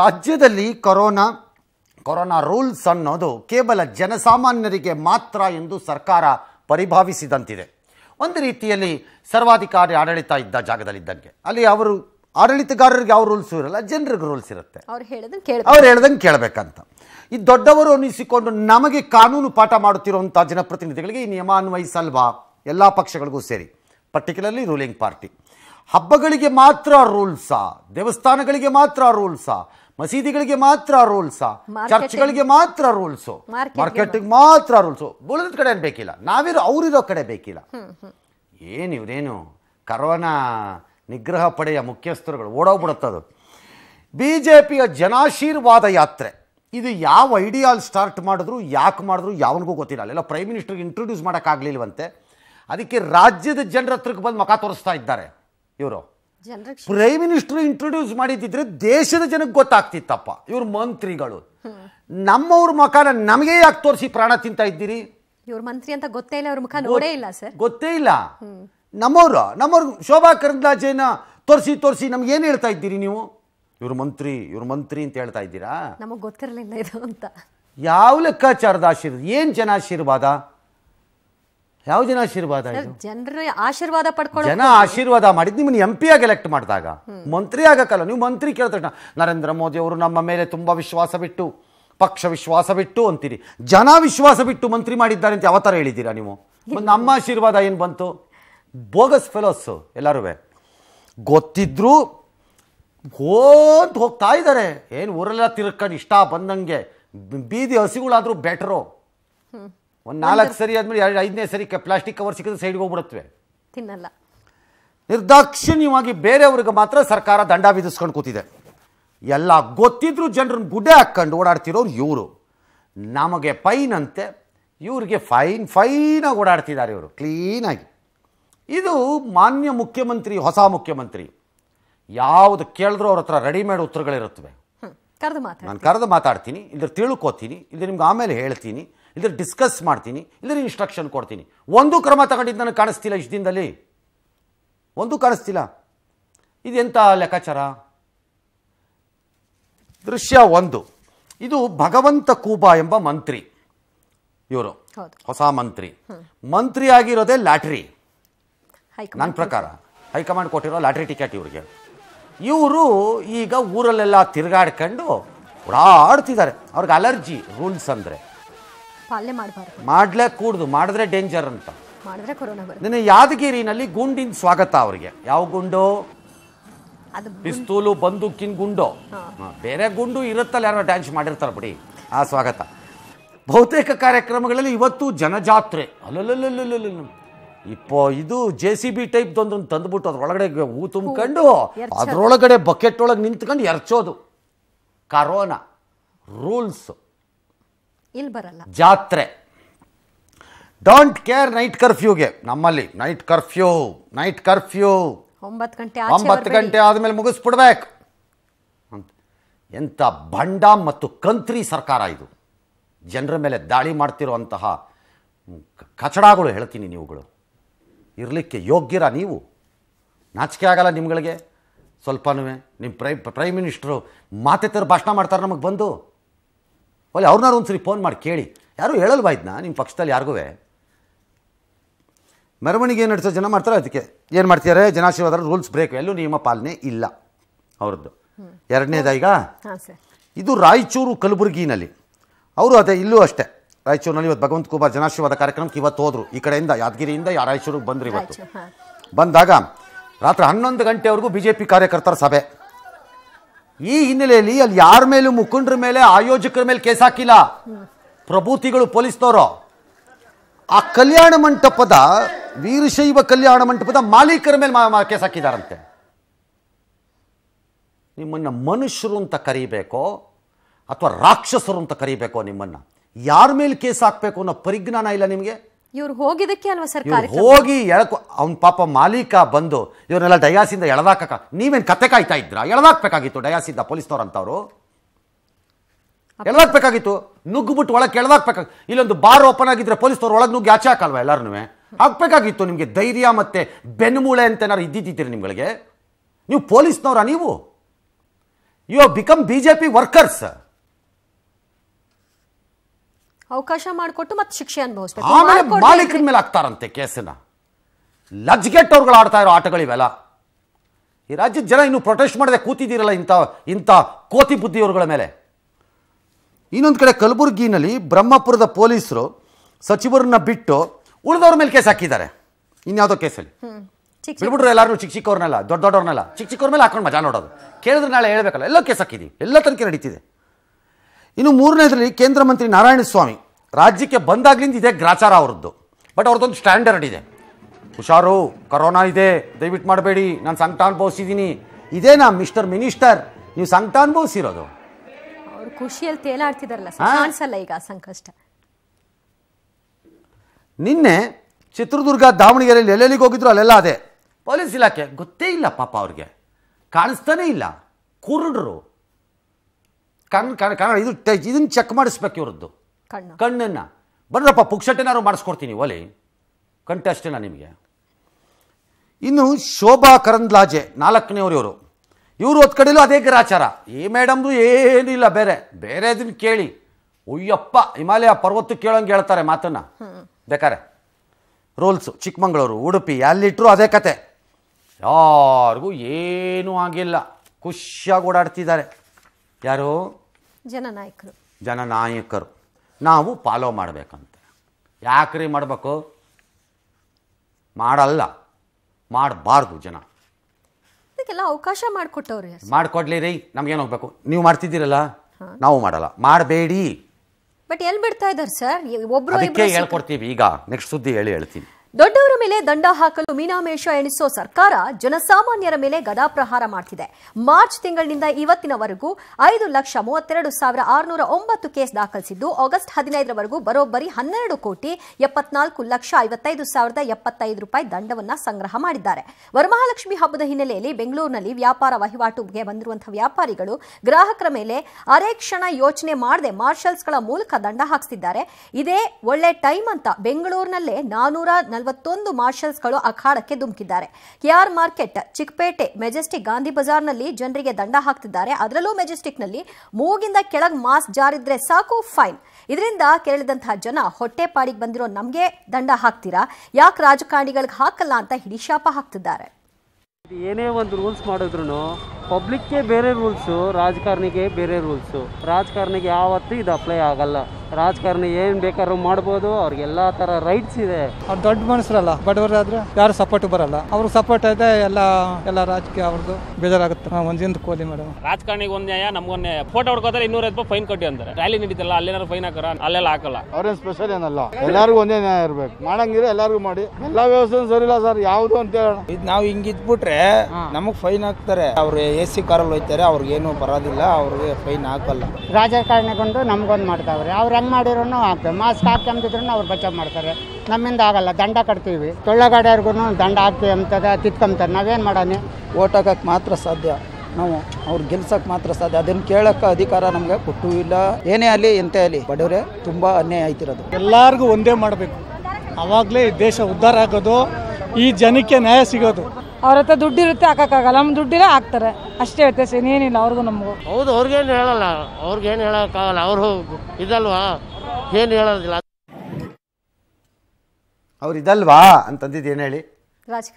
ರಾಜ್ಯದಲ್ಲಿ corona corona rules ಅನ್ನೋದು ಕೇವಲ ಜನಸಾಮಾನ್ಯರಿಗೆ ಮಾತ್ರ ಎಂದು ಸರ್ಕಾರ ಪರಿಭಾವಿಸಿದಂತಿದೆ ಒಂದು ರೀತಿಯಲ್ಲಿ ಸರ್ವಾಧಿಕಾರಿ ಆಡಳಿತ ಇದ್ದ ಜಾಗದಲ್ಲಿದ್ದಂಗೆ ಅಲ್ಲಿ ಅವರು ಆಡಳಿತಗಾರರಿಗೆ ಯಾವ ರೂಲ್ಸ್ ಇರಲ್ಲ ಜನರಿಗೆ ರೂಲ್ಸ್ ಇರುತ್ತೆ ಅವ್ರು ಹೇಳ್ದಂಗೆ ಕೇಳಬೇಕಂತ ಈ ದೊಡ್ಡವರು ಅನ್ನಿಸಿಕೊಂಡು ನಮಗೆ ಕಾನೂನು ಪಾಠ ಮಾಡುತ್ತಿರುವಂಥ ಜನಪ್ರತಿನಿಧಿಗಳಿಗೆ ಈ ನಿಯಮ ಅನ್ವಯಿಸಲ್ವಾ ಎಲ್ಲ ಪಕ್ಷಗಳಿಗೂ ಸೇರಿ ಪರ್ಟಿಕ್ಯುಲರ್ಲಿ ರೂಲಿಂಗ್ ಪಾರ್ಟಿ ಹಬ್ಬಗಳಿಗೆ ಮಾತ್ರ ರೂಲ್ಸಾ ದೇವಸ್ಥಾನಗಳಿಗೆ ಮಾತ್ರ ರೂಲ್ಸಾ ಮಸೀದಿಗಳಿಗೆ ಮಾತ್ರ ರೂಲ್ಸಾ ಚರ್ಚ್ಗಳಿಗೆ ಮಾತ್ರ ರೂಲ್ಸು ಮಾರ್ಕೆಟ್ಗೆ ಮಾತ್ರ ರೂಲ್ಸು ಉಳಿದ ಕಡೆ ಬೇಕಿಲ್ಲ ನಾವಿರೋ ಅವರಿರೋ ಕಡೆ ಬೇಕಿಲ್ಲ ಏನು ಇವರೇನು ಕರೋನಾ ನಿಗ್ರಹ ಪಡೆಯ ಮುಖ್ಯಸ್ಥರುಗಳು ಓಡೋಗ್ಬಿಡುತ್ತದು ಬಿ ಜೆ ಪಿಯ ಜನಾಶೀರ್ವಾದ ಯಾತ್ರೆ ಇದು ಯಾವ ಐಡಿಯಾಲ್ ಸ್ಟಾರ್ಟ್ ಮಾಡಿದ್ರು ಯಾಕೆ ಮಾಡಿದ್ರು ಯಾವನಿಗೂ ಗೊತ್ತಿಲ್ಲ ಅಲ್ಲೆಲ್ಲ ಪ್ರೈಮ್ ಮಿನಿಸ್ಟರ್ಗೆ ಇಂಟ್ರೊಡ್ಯೂಸ್ ಮಾಡೋಕ್ಕಾಗಲಿಲ್ವಂತೆ ಅದಕ್ಕೆ ರಾಜ್ಯದ ಜನರ ಹತ್ರಕ್ಕೆ ಬಂದು ಮಖ ತೋರಿಸ್ತಾ ಇದ್ದಾರೆ ಇವರು ಪ್ರೈಮ್ ಮಿನಿಸ್ಟರ್ ಇಂಟ್ರೊಡ್ಯೂಸ್ ಮಾಡಿದ್ದಿದ್ರೆ ದೇಶದ ಜನಕ್ಕೆ ಗೊತ್ತಾಗ್ತಿತ್ತಪ್ಪ ಇವ್ರ ಮಂತ್ರಿಗಳು ನಮ್ಮವ್ರ ಮಕಾನ ನಮಗೆ ಯಾಕೆ ತೋರಿಸಿ ಪ್ರಾಣ ತಿಂತ ಇದ್ದೀರಿ ಇವ್ರ ಮಂತ್ರಿ ಅಂತ ಗೊತ್ತೇ ಇಲ್ಲ ಅವ್ರ ಮುಖ ನೋಡೇ ಇಲ್ಲ ಸರ್ ಗೊತ್ತೇ ಇಲ್ಲ ನಮ್ಮವ್ರು ನಮ್ಮವ್ರ ಶೋಭಾ ಕರಂದ್ಲಾಜೆನ ತೋರಿಸಿ ತೋರಿಸಿ ನಮ್ಗೆ ಏನು ಹೇಳ್ತಾ ಇದ್ದೀರಿ ನೀವು ಇವ್ರ ಮಂತ್ರಿ ಇವ್ರ ಮಂತ್ರಿ ಅಂತ ಹೇಳ್ತಾ ಇದ್ದೀರಾ ನಮಗೆ ಗೊತ್ತಿರಲಿಲ್ಲ ಇದು ಅಂತ ಯಾವ ಲೆಕ್ಕಾಚಾರದ ಆಶೀರ್ವಾದ ಏನು ಜನ ಆಶೀರ್ವಾದ ಯಾವ ಜನ ಆಶೀರ್ವಾದ ಜನರು ಆಶೀರ್ವಾದ ಪಡ್ಕೊಂಡು ಜನ ಆಶೀರ್ವಾದ ಮಾಡಿದ್ದು ನಿಮ್ಮ ಎಂ ಪಿ ಆಗಿ ಎಲೆಕ್ಟ್ ಮಾಡಿದಾಗ ಮಂತ್ರಿ ಆಗಕ್ಕಲ್ಲ ನೀವು ಮಂತ್ರಿ ಕೇಳ್ತಾ ನರೇಂದ್ರ ಮೋದಿ ಅವರು ನಮ್ಮ ಮೇಲೆ ತುಂಬ ವಿಶ್ವಾಸ ಬಿಟ್ಟು ಪಕ್ಷ ವಿಶ್ವಾಸ ಬಿಟ್ಟು ಅಂತೀರಿ ಜನ ವಿಶ್ವಾಸ ಬಿಟ್ಟು ಮಂತ್ರಿ ಮಾಡಿದ್ದಾರೆ ಅಂತ ಯಾವ ಹೇಳಿದ್ದೀರಾ ನೀವು ನಮ್ಮ ಆಶೀರ್ವಾದ ಏನು ಬಂತು ಬೋಗಸ್ ಫೆಲೋಸ್ ಎಲ್ಲರೂ ಗೊತ್ತಿದ್ರೂ ಹೋದ್ ಹೋಗ್ತಾ ಇದ್ದಾರೆ ಏನು ಊರೆಲ್ಲ ತಿರ್ಕೊಂಡು ಇಷ್ಟ ಬಂದಂಗೆ ಬೀದಿ ಹಸಿಗಳಾದರೂ ಬೆಟ್ರು ಒಂದು ನಾಲ್ಕು ಸರಿ ಆದಮೇಲೆ ಎರಡು ಐದನೇ ಸರಿ ಪ್ಲಾಸ್ಟಿಕ್ ಕವರ್ ಸಿಕ್ಕಿದ್ರೆ ಸೈಡ್ಗೆ ಹೋಗ್ಬಿಡುತ್ತವೆ ತಿನ್ನಲ್ಲ ನಿರ್ದಾಕ್ಷಿಣ್ಯವಾಗಿ ಬೇರೆಯವ್ರಿಗೆ ಮಾತ್ರ ಸರ್ಕಾರ ದಂಡ ವಿಧಿಸ್ಕೊಂಡು ಕೂತಿದೆ ಎಲ್ಲ ಗೊತ್ತಿದ್ರು ಜನರನ್ನ ಗುಡ್ಡೆ ಹಾಕ್ಕೊಂಡು ಓಡಾಡ್ತಿರೋರು ಇವರು ನಮಗೆ ಫೈನ್ ಅಂತೆ ಇವರಿಗೆ ಫೈನ್ ಫೈನಾಗಿ ಓಡಾಡ್ತಿದ್ದಾರೆ ಇವರು ಕ್ಲೀನಾಗಿ ಇದು ಮಾನ್ಯ ಮುಖ್ಯಮಂತ್ರಿ ಹೊಸ ಮುಖ್ಯಮಂತ್ರಿ ಯಾವುದು ಕೇಳಿದ್ರು ಅವ್ರ ಹತ್ರ ರೆಡಿಮೇಡ್ ಉತ್ತರಗಳಿರುತ್ತವೆ ನಾನು ಕರೆದು ಮಾತಾಡ್ತೀನಿ ಇದ್ರ ತಿಳ್ಕೊತೀನಿ ಇಲ್ಲಿ ನಿಮ್ಗೆ ಆಮೇಲೆ ಹೇಳ್ತೀನಿ ಇಲ್ಲದ್ರೆ ಡಿಸ್ಕಸ್ ಮಾಡ್ತೀನಿ ಇಲ್ಲದ್ರೆ ಇನ್ಸ್ಟ್ರಕ್ಷನ್ ಕೊಡ್ತೀನಿ ಒಂದು ಕ್ರಮ ತಗೊಂಡಿದ್ದು ನನಗೆ ಕಾಣಿಸ್ತಿಲ್ಲ ಇಷ್ಟು ದಿನದಲ್ಲಿ ಒಂದು ಕಾಣಿಸ್ತಿಲ್ಲ ಇದೆಂಥ ಲೆಕ್ಕಾಚಾರ ದೃಶ್ಯ ಒಂದು ಇದು ಭಗವಂತ ಕೂಬ ಎಂಬ ಮಂತ್ರಿ ಇವರು ಹೊಸ ಮಂತ್ರಿ ಮಂತ್ರಿ ಆಗಿರೋದೇ ಲ್ಯಾಟ್ರಿ ನನ್ನ ಪ್ರಕಾರ ಹೈಕಮಾಂಡ್ ಕೊಟ್ಟಿರೋ ಲ್ಯಾಟ್ರಿ ಟಿಕೆಟ್ ಇವ್ರಿಗೆ ಇವರು ಈಗ ಊರಲ್ಲೆಲ್ಲ ತಿರುಗಾಡ್ಕೊಂಡು ಓಡಾಡ್ತಿದ್ದಾರೆ ಅವ್ರಿಗೆ ಅಲರ್ಜಿ ರೂಲ್ಸ್ ಅಂದರೆ ಮಾಡ್ಲೇ ಕೂಡ್ದು ಮಾಡಿದ್ರೆ ಡೇಂಜರ್ ಅಂತ ಮಾಡಿದ್ರೆ ಯಾದಗಿರಿನಲ್ಲಿ ಗುಂಡಿನ ಸ್ವಾಗತ ಅವರಿಗೆ ಯಾವ ಗುಂಡು ಪಿಸ್ತೂಲು ಬಂದೂಕಿನ ಗುಂಡು ಬೇರೆ ಗುಂಡು ಇರುತ್ತಲ್ಲ ಯಾರೋ ಡ್ಯಾನ್ಸ್ ಮಾಡಿರ್ತಾರೆ ಬಿಡಿ ಆ ಸ್ವಾಗತ ಬಹುತೇಕ ಕಾರ್ಯಕ್ರಮಗಳಲ್ಲಿ ಇವತ್ತು ಜನಜಾತ್ರೆ ಅಲ್ಲಲ್ಲ ಇಪ್ಪೋ ಇದು ಜೆ ಸಿ ಬಿ ಟೈಪ್ ಒಂದು ತಂದ್ಬಿಟ್ಟು ಅದ್ರೊಳಗಡೆ ಹೂ ತುಂಬ್ಕೊಂಡು ಅದ್ರೊಳಗಡೆ ಬಕೆಟ್ ಒಳಗೆ ನಿಂತ್ಕೊಂಡು ಎರಚೋದು ಕರೋನಾ ರೂಲ್ಸ್ ಇಲ್ಲಿ ಬರಲ್ಲ ಜಾತ್ರೆ ಡೋಂಟ್ ಕೇರ್ ನೈಟ್ ಕರ್ಫ್ಯೂಗೆ ನಮ್ಮಲ್ಲಿ ನೈಟ್ ಕರ್ಫ್ಯೂ ನೈಟ್ ಕರ್ಫ್ಯೂ ಒಂಬತ್ತು ಗಂಟೆ ಒಂಬತ್ತು ಗಂಟೆ ಆದಮೇಲೆ ಮುಗಿಸ್ಬಿಡ್ಬೇಕು ಅಂತ ಎಂಥ ಭಂಡ ಮತ್ತು ಕಂತ್ರಿ ಸರ್ಕಾರ ಇದು ಜನರ ಮೇಲೆ ದಾಳಿ ಮಾಡ್ತಿರುವಂತಹ ಕಚಡಗಳು ಹೇಳ್ತೀನಿ ನೀವುಗಳು ಇರಲಿಕ್ಕೆ ಯೋಗ್ಯರ ನೀವು ನಾಚಿಕೆ ಆಗಲ್ಲ ನಿಮ್ಗಳಿಗೆ ಸ್ವಲ್ಪನೂ ನಿಮ್ಮ ಪ್ರೈ ಪ್ರೈಮ್ ಮಿನಿಸ್ಟ್ರು ಥರ ಭಾಷಣ ಮಾಡ್ತಾರೆ ನಮಗೆ ಬಂದು ಒಳ್ಳೆ ಅವ್ರನ್ನಾರು ಒಂದು ಸರಿ ಫೋನ್ ಮಾಡಿ ಕೇಳಿ ಯಾರೂ ಹೇಳಲ್ವ ಇದನ್ನ ನಿಮ್ಮ ಪಕ್ಷದಲ್ಲಿ ಯಾರಿಗೂ ಮೆರವಣಿಗೆ ನಡೆಸೋ ಜನ ಮಾಡ್ತಾರೆ ಅದಕ್ಕೆ ಏನು ಮಾಡ್ತಿದ್ದಾರೆ ಜನಾಶೀರ್ವಾದ ರೂಲ್ಸ್ ಬ್ರೇಕ್ ಎಲ್ಲೂ ನಿಯಮ ಪಾಲನೆ ಇಲ್ಲ ಅವ್ರದ್ದು ಎರಡನೇದ ಈಗ ಇದು ರಾಯಚೂರು ಕಲಬುರಗಿನಲ್ಲಿ ಅವರು ಅದೇ ಇಲ್ಲೂ ಅಷ್ಟೇ ರಾಯಚೂರಿನಲ್ಲಿ ಇವತ್ತು ಭಗವಂತ ಕುಮಾರ್ ಜನಾಶೀರ್ವಾದ ಕಾರ್ಯಕ್ರಮಕ್ಕೆ ಇವತ್ತು ಹೋದರು ಈ ಕಡೆಯಿಂದ ಯಾದಗಿರಿಯಿಂದ ರಾಯಚೂರಿಗೆ ಬಂದರು ಇವತ್ತು ಬಂದಾಗ ರಾತ್ರಿ ಹನ್ನೊಂದು ಗಂಟೆವರೆಗೂ ಬಿ ಜೆ ಪಿ ಕಾರ್ಯಕರ್ತರ ಸಭೆ ಈ ಹಿನ್ನೆಲೆಯಲ್ಲಿ ಅಲ್ಲಿ ಯಾರ ಮೇಲೂ ಮುಖಂಡರ ಮೇಲೆ ಆಯೋಜಕರ ಮೇಲೆ ಕೇಸ್ ಹಾಕಿಲ್ಲ ಪ್ರಭೂತಿಗಳು ಪೊಲೀಸ್ನವರು ಆ ಕಲ್ಯಾಣ ಮಂಟಪದ ವೀರಶೈವ ಕಲ್ಯಾಣ ಮಂಟಪದ ಮಾಲೀಕರ ಮೇಲೆ ಕೇಸ್ ಹಾಕಿದಾರಂತೆ ನಿಮ್ಮನ್ನು ಮನುಷ್ಯರು ಅಂತ ಕರೀಬೇಕೋ ಅಥವಾ ರಾಕ್ಷಸರು ಅಂತ ಕರೀಬೇಕೋ ನಿಮ್ಮನ್ನು ಯಾರ ಮೇಲೆ ಕೇಸ್ ಹಾಕಬೇಕು ಅನ್ನೋ ಪರಿಜ್ಞಾನ ಇಲ್ಲ ನಿಮಗೆ ಇವ್ರು ಹೋಗಿದ್ದಕ್ಕೆ ಅಲ್ವಾ ಸರ್ ಹೋಗಿ ಎಳಕು ಅವ್ನ ಪಾಪ ಮಾಲೀಕ ಬಂದು ಇವ್ರನ್ನೆಲ್ಲ ಡಯಾಸಿಂದ ಎಳ್ದಾಕ ನೀವೇನು ಕತೆ ಕಾಯ್ತಾ ಇದ್ರ ಎಳದಾಕ್ಬೇಕಾಗಿತ್ತು ಡಯಾಸಿಂದ ಅಂತವ್ರು ಎಳ್ದಾಕ್ಬೇಕಾಗಿತ್ತು ನುಗ್ಗುಬಿಟ್ಟು ಒಳಗೆ ಎಳ್ದಾಕ್ಬೇಕಾಗಿ ಇಲ್ಲೊಂದು ಬಾರ್ ಓಪನ್ ಆಗಿದ್ರೆ ಪೊಲೀಸ್ನವ್ರು ಒಳಗೆ ನುಗ್ಗಿ ಆಚೆ ಹಾಕಲ್ವಾ ಎಲ್ಲರೂ ಹಾಕ್ಬೇಕಾಗಿತ್ತು ನಿಮಗೆ ಧೈರ್ಯ ಮತ್ತು ಬೆನ್ಮೂಳೆ ಅಂತ ಏನಾರು ಇದ್ದಿದ್ದೀರಿ ನಿಮ್ಗಳಿಗೆ ನೀವು ಪೊಲೀಸ್ನವ್ರ ನೀವು you have become B J P workers ಅವಕಾಶ ಮಾಡಿಕೊಟ್ಟು ಮತ್ತೆ ಶಿಕ್ಷೆ ಅನುಭವಿಸ್ಬೇಕು ಆಮೇಲೆ ಮಾಲೀಕರ ಮೇಲೆ ಹಾಕ್ತಾರಂತೆ ಕೇಸನ್ನ ಅವ್ರುಗಳು ಆಡ್ತಾ ಇರೋ ಆಟಗಳಿವೆಲ್ಲ ಈ ರಾಜ್ಯದ ಜನ ಇನ್ನೂ ಪ್ರೊಟೆಸ್ಟ್ ಮಾಡದೆ ಕೂತಿದ್ದೀರಲ್ಲ ಇಂಥ ಇಂಥ ಕೋತಿ ಬುದ್ಧಿಯವ್ರುಗಳ ಮೇಲೆ ಇನ್ನೊಂದು ಕಡೆ ಕಲಬುರಗಿನಲ್ಲಿ ಬ್ರಹ್ಮಪುರದ ಪೊಲೀಸರು ಸಚಿವರನ್ನ ಬಿಟ್ಟು ಉಳಿದವ್ರ ಮೇಲೆ ಕೇಸ್ ಹಾಕಿದ್ದಾರೆ ಇನ್ಯಾವುದೋ ಕೇಸಲ್ಲಿ ಬಿಡ್ಬಿಟ್ರು ಎಲ್ಲರೂ ಚಿಕ್ಕ ದೊಡ್ಡ ದೊಡ್ಡವ್ರನ್ನೆಲ್ಲ ಚಿಕ್ಕ ಮೇಲೆ ಹಾಕೊಂಡು ಮಜಾ ನೋಡೋದು ಕೇಳಿದ್ರೆ ನಾಳೆ ಹೇಳ್ಬೇಕಲ್ಲ ಎಲ್ಲೋ ಕೇಸ್ ಹಾಕಿದ್ದೀವಿ ಎಲ್ಲ ತನಿಖೆ ನಡೀತಿದೆ ಇನ್ನು ಮೂರನೇದರಲ್ಲಿ ಕೇಂದ್ರ ಮಂತ್ರಿ ನಾರಾಯಣಸ್ವಾಮಿ ರಾಜ್ಯಕ್ಕೆ ಬಂದಾಗ್ಲಿಂದ ಇದೆ ಗ್ರಾಚಾರ ಅವ್ರದ್ದು ಬಟ್ ಅವ್ರದ್ದೊಂದು ಸ್ಟ್ಯಾಂಡರ್ಡ್ ಇದೆ ಹುಷಾರು ಕೊರೋನಾ ಇದೆ ದಯವಿಟ್ಟು ಮಾಡಬೇಡಿ ನಾನು ಸಂಕಟ ಅನುಭವಿಸಿದ್ದೀನಿ ಇದೇ ನಾ ಮಿಸ್ಟರ್ ಮಿನಿಸ್ಟರ್ ನೀವು ಸಂಕಟ ಅನುಭವಿಸಿರೋದು ಅವ್ರು ಖುಷಿಯಲ್ಲಿ ತೇಲಾಡ್ತಿದಾರಲ್ಲ ಈಗ ಸಂಕಷ್ಟ ನಿನ್ನೆ ಚಿತ್ರದುರ್ಗ ದಾವಣಗೆರೆಯಲ್ಲಿ ಎಲ್ಲೆಲ್ಲಿಗೆ ಹೋಗಿದ್ರು ಅಲ್ಲೆಲ್ಲ ಅದೇ ಪೊಲೀಸ್ ಇಲಾಖೆ ಗೊತ್ತೇ ಇಲ್ಲ ಪಾಪ ಅವ್ರಿಗೆ ಕಾಣಿಸ್ತಾನೇ ಇಲ್ಲ ಕುರುಡ್ರು ಕಣ್ಣು ಕಣ್ ಕಣ ಇದು ಇದನ್ನು ಚೆಕ್ ಮಾಡಿಸ್ಬೇಕು ಇವ್ರದ್ದು ಕಣ್ಣನ್ನು ಬರ್ರಪ್ಪ ಪುಕ್ಷಟೆನಾರು ಮಾಡಿಸ್ಕೊಡ್ತೀನಿ ಒಲೆ ಕಂಟೆಸ್ಟೇನ ನಿಮಗೆ ಇನ್ನು ಶೋಭಾ ಕರಂದ್ಲಾಜೆ ನಾಲ್ಕನೇವ್ರು ಇವರು ಇವರು ಹೊತ್ತು ಕಡೆಯಲ್ಲೂ ಅದೇ ಗ್ರಾಚಾರ ಈ ಮೇಡಮ್ದು ಏನೂ ಇಲ್ಲ ಬೇರೆ ಬೇರೆ ಅದನ್ನು ಕೇಳಿ ಉಯ್ಯಪ್ಪ ಹಿಮಾಲಯ ಪರ್ವತ ಕೇಳೋಂಗೆ ಹೇಳ್ತಾರೆ ಮಾತನ್ನು ಬೇಕಾರೆ ರೋಲ್ಸು ಚಿಕ್ಕಮಗಳೂರು ಉಡುಪಿ ಅಲ್ಲಿಟ್ಟರು ಅದೇ ಕತೆ ಯಾರಿಗೂ ಏನೂ ಆಗಿಲ್ಲ ಖುಷಿಯಾಗಿ ಓಡಾಡ್ತಿದ್ದಾರೆ ಯಾರು ಜನನಾಯಕರು ಜನನಾಯಕರು ನಾವು ಫಾಲೋ ಮಾಡಬೇಕಂತೆ ಯಾಕ್ರಿ ಮಾಡಬೇಕು ಮಾಡಲ್ಲ ಮಾಡಬಾರ್ದು ಜನ ಅದಕ್ಕೆಲ್ಲ ಅವಕಾಶ ಮಾಡಿಕೊಟ್ಟವ್ರಿ ಮಾಡಿಕೊಡ್ಲಿ ರೀ ನಮ್ಗೇನು ಹೋಗ್ಬೇಕು ನೀವು ಮಾಡ್ತಿದ್ದೀರಲ್ಲ ನಾವು ಮಾಡಲ್ಲ ಮಾಡಬೇಡಿ ಬಟ್ ಎಲ್ಲಿ ಬಿಡ್ತಾ ಇದ್ದಾರೆ ಸರ್ ಒಬ್ರು ಹೇಳ್ಕೊಡ್ತೀವಿ ಈಗ ನೆಕ್ಸ್ಟ್ ಸುದ್ದಿ ಹೇಳಿ ಹೇಳ್ತೀನಿ ದೊಡ್ಡವರ ಮೇಲೆ ದಂಡ ಹಾಕಲು ಮೀನಾಮೇಷ ಎಣಿಸೋ ಸರ್ಕಾರ ಜನಸಾಮಾನ್ಯರ ಮೇಲೆ ಗದಾಪ್ರಹಾರ ಮಾಡ್ತಿದೆ ಮಾರ್ಚ್ ತಿಂಗಳಿನಿಂದ ಇವತ್ತಿನವರೆಗೂ ಐದು ಲಕ್ಷ ಮೂವತ್ತೆರಡು ಸಾವಿರ ಆರುನೂರ ಒಂಬತ್ತು ಕೇಸ್ ದಾಖಲಿಸಿದ್ದು ಆಗಸ್ಟ್ ಹದಿನೈದರವರೆಗೂ ಬರೋಬ್ಬರಿ ಹನ್ನೆರಡು ಕೋಟಿ ಎಪ್ಪತ್ನಾಲ್ಕು ಲಕ್ಷ ಐವತ್ತೈದು ಸಾವಿರದ ಎಪ್ಪತ್ತೈದು ರೂಪಾಯಿ ದಂಡವನ್ನು ಸಂಗ್ರಹ ಮಾಡಿದ್ದಾರೆ ವರಮಹಾಲಕ್ಷ್ಮಿ ಹಬ್ಬದ ಹಿನ್ನೆಲೆಯಲ್ಲಿ ಬೆಂಗಳೂರಿನಲ್ಲಿ ವ್ಯಾಪಾರ ವಹಿವಾಟುಗೆ ಬಂದಿರುವಂತಹ ವ್ಯಾಪಾರಿಗಳು ಗ್ರಾಹಕರ ಮೇಲೆ ಅರೆಕ್ಷಣ ಯೋಚನೆ ಮಾಡದೆ ಮಾರ್ಷಲ್ಸ್ಗಳ ಮೂಲಕ ದಂಡ ಹಾಕಿಸಿದ್ದಾರೆ ಇದೇ ಒಳ್ಳೆ ಟೈಮ್ ಅಂತ ಬೆಂಗಳೂರಿನಲ್ಲೇ ನಾನೂರ ನಲವತ್ತೊಂದು ಮಾರ್ಷಲ್ಸ್ಗಳು ಅಖಾಡಕ್ಕೆ ಧುಮುಕಿದ್ದಾರೆ KR market Chickpet Majestic Gandhi ಬಜಾರ್ನಲ್ಲಿ ಜನರಿಗೆ ದಂಡ ಹಾಕ್ತಿದ್ದಾರೆ ಅದರಲ್ಲೂ ಮೆಜೆಸ್ಟಿಕ್ನಲ್ಲಿ ಮೂಗಿಂದ ಕೆಳಗೆ ಮಾಸ್ಕ್ ಜಾರಿದ್ರೆ ಸಾಕು ಫೈನ್ ಇದರಿಂದ ಕೆರಳಿದಂತಹ ಜನ ಹೊಟ್ಟೆ ಪಾಡಿಗೆ ಬಂದಿರೋ ನಮಗೆ ದಂಡ ಹಾಕ್ತೀರಾ ಯಾಕೆ ರಾಜಕಾರಣಿಗಳಿಗೆ ಹಾಕಲ್ಲ ಅಂತ ಹಿಡಿಶಾಪ ಹಾಕ್ತಿದ್ದಾರೆ ಏನೇ ಒಂದು ರೂಲ್ಸ್ ಮಾಡಿದ್ರು ಪಬ್ಲಿಕ್ಗೆ ಬೇರೆ ರೂಲ್ಸು ರಾಜಕಾರಣಿಗೆ ಬೇರೆ ರೂಲ್ಸು ರಾಜಕಾರಣಿಗೆ ಯಾವತ್ತೂ ಇದು ಅಪ್ಲೈ ಆಗಲ್ಲ ರಾಜಕಾರಣಿ ಏನು ಬೇಕಾದ್ರೂ ಮಾಡ್ಬೋದು ಎಲ್ಲಾ ತರ ರೈಟ್ಸ್ ಇದೆ ಅವ್ರು ದೊಡ್ಡ ಮನುಷ್ಯರಲ್ಲ ಬಡವರಾದ್ರೆ ಯಾರು ಸಪೋರ್ಟ್ ಬರಲ್ಲ ಅವ್ರಿಗೆ ಸಪೋರ್ಟ್ ಇದೆ ಎಲ್ಲ ಎಲ್ಲ ರಾಜಕೀಯ ಅವ್ರದ್ದು ಬೇಜಾರಾಗುತ್ತೆ ಒಂದಿಂದ ಕೋಲಿ ಮೇಡಮ್ ರಾಜಕಾರಣಿಗೆ ಒಂದ್ ನ್ಯಾಯ ನಮ್ಗೊಂದೇ ಫೋಟೋ ಹೊಡ್ಕೋದ್ರೆ ಇನ್ನೂರ ರೂಪಾಯಿ ಫೈನ್ ಕಟ್ಟಿ ಅಂತಾರೆ ರ್ಯಾಲಿ ನಡೀತಲ್ಲ ಅಲ್ಲೇನಾರು ಫೈನ್ ಹಾಕರ ಅಲ್ಲೆಲ್ಲ ಹಾಕಲ್ಲ ಅವ್ರೇನ್ ಸ್ಪೆಷಲ್ ಏನಲ್ಲ ಎಲ್ಲರಿಗೂ ಒಂದೇ ನ್ಯಾಯ ಇರ್ಬೇಕು ಮಾಡಂಗಿದ್ರೆ ಎಲ್ಲರಿಗೂ ಮಾಡಿ ಎಲ್ಲಾ ವ್ಯವಸ್ಥೆ ಸರಿ ಇಲ್ಲ ಸರ್ ಯಾವ್ದು ಅಂತ ಹೇಳೋಣ ಇದು ನಾವು ಹಿಂಗಿದ್ಬಿಟ್ರೆ ನಮಗ್ ಫೈನ್ ಹಾಕ್ತಾರೆ ಅವ್ರು ಎ ಸಿ ಕಾರಲ್ಲಿ ಹೋಯ್ತಾರೆ ಏನು ಬರೋದಿಲ್ಲ ಅವ್ರಿಗೆ ಫೈನ್ ಹಾಕಲ್ಲ ಕಂಡು ನಮ್ಗೊಂದು ಮಾಡ್ತಾವ್ರೆ ಅವ್ರ ಹೆಂಗೆ ಮಾಡಿರೋನು ಆಗ್ತದೆ ಮಾಸ್ಕ್ ಹಾಕ್ಕೊಂಬಿದ್ರು ಅವ್ರು ಬಚಾವ್ ಮಾಡ್ತಾರೆ ನಮ್ಮಿಂದ ಆಗಲ್ಲ ದಂಡ ಕಟ್ತೀವಿ ಟೊಳ್ಳಗಾಡಿಯವ್ರಿಗೂ ದಂಡ ಹಾಕ್ತೀವಿ ಅಂತದ ಕಿತ್ಕೊಂತಾರೆ ನಾವೇನು ಮಾಡೋಣ ಓಟ್ ಹಾಕಕ್ಕೆ ಮಾತ್ರ ಸಾಧ್ಯ ನಾವು ಅವ್ರು ಗೆಲ್ಸಕ್ಕೆ ಮಾತ್ರ ಸಾಧ್ಯ ಅದನ್ನು ಕೇಳೋಕ್ಕೆ ಅಧಿಕಾರ ನಮಗೆ ಕೊಟ್ಟು ಇಲ್ಲ ಏನೇ ಅಲ್ಲಿ ಎಂತೇ ಅಲ್ಲಿ ಬಡವರೇ ತುಂಬ ಅನ್ಯಾಯ ಆಯ್ತಿರೋದು ಎಲ್ಲರಿಗೂ ಒಂದೇ ಮಾಡಬೇಕು ಆವಾಗಲೇ ದೇಶ ಉದ್ಧಾರ ಆಗೋದು ಈ ಜನಕ್ಕೆ ನ್ಯಾಯ ಸಿಗೋದು ಅವ್ರ ಹತ್ರ ದುಡ್ಡು ಇರುತ್ತೆ ಹಾಕೋಕ್ಕಾಗಲ್ಲ ನಮ್ಮ ದುಡ್ಡಿಲ್ಲ ಹಾಕ್ತಾರೆ ಅಷ್ಟೇ ವ್ಯತ್ಯಾಸ ಇನ್ನೇನಿಲ್ಲ ಅವ್ರಿಗೂ ನಮಗೂ ಹೌದು ಅವ್ರಿಗೇನು ಹೇಳಲ್ಲ ಅವ್ರಿಗೇನು ಹೇಳೋಕ್ಕಾಗಲ್ಲ ಅವರು ಇದಲ್ವಾ ಏನು ಹೇಳೋದಿಲ್ಲ ಅವ್ರು ಇದಲ್ವಾ ಅಂತಂದಿದ್ದು ಏನು ಹೇಳಿ